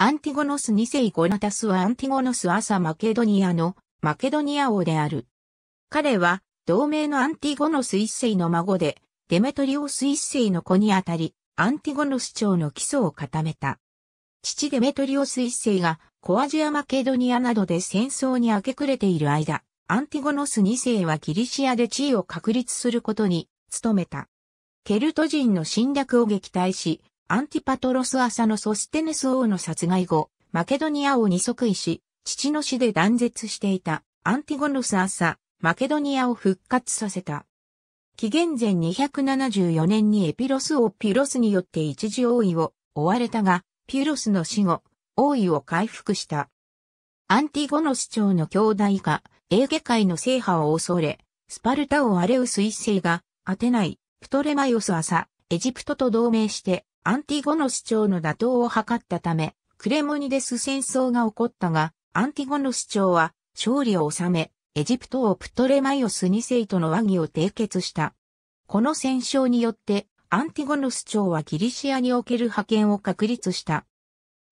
アンティゴノス2世ゴナタスはアンティゴノス朝マケドニアのマケドニア王である。彼は同盟のアンティゴノス1世の孫でデメトリオス1世の子にあたりアンティゴノス朝の基礎を固めた。父デメトリオス1世がコアジアマケドニアなどで戦争に明け暮れている間、アンティゴノス2世はギリシアで地位を確立することに努めた。ケルト人の侵略を撃退し、アンティパトロス朝のソステネス王の殺害後、マケドニア王に即位し、父の死で断絶していたアンティゴノス朝、マケドニアを復活させた。紀元前274年にエピロス王ピロスによって一時王位を追われたが、ピロスの死後、王位を回復した。アンティゴノス朝の兄弟が、エーゲ海の制覇を恐れ、スパルタ王アレウス一世が、アテナイ、プトレマイオス朝、エジプトと同盟して、アンティゴノス朝の打倒を図ったため、クレモニデス戦争が起こったが、アンティゴノス朝は勝利を収め、エジプトをプトレマイオス2世との和議を締結した。この戦勝によって、アンティゴノス朝はギリシアにおける派遣を確立した。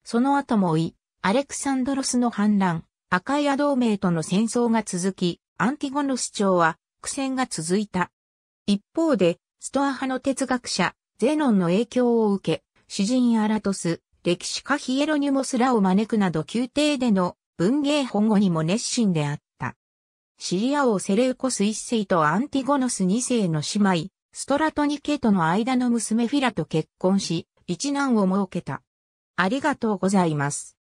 その後もイ、アレクサンドロスの反乱、アカイア同盟との戦争が続き、アンティゴノス朝は苦戦が続いた。一方で、ストア派の哲学者、ゼノンの影響を受け、詩人アラトス、歴史家ヒエロニュモスらを招くなど宮廷での文芸本語にも熱心であった。シリア王セレウコス一世とアンティゴノス二世の姉妹、ストラトニケとの間の娘フィラと結婚し、一男を設けた。ありがとうございます。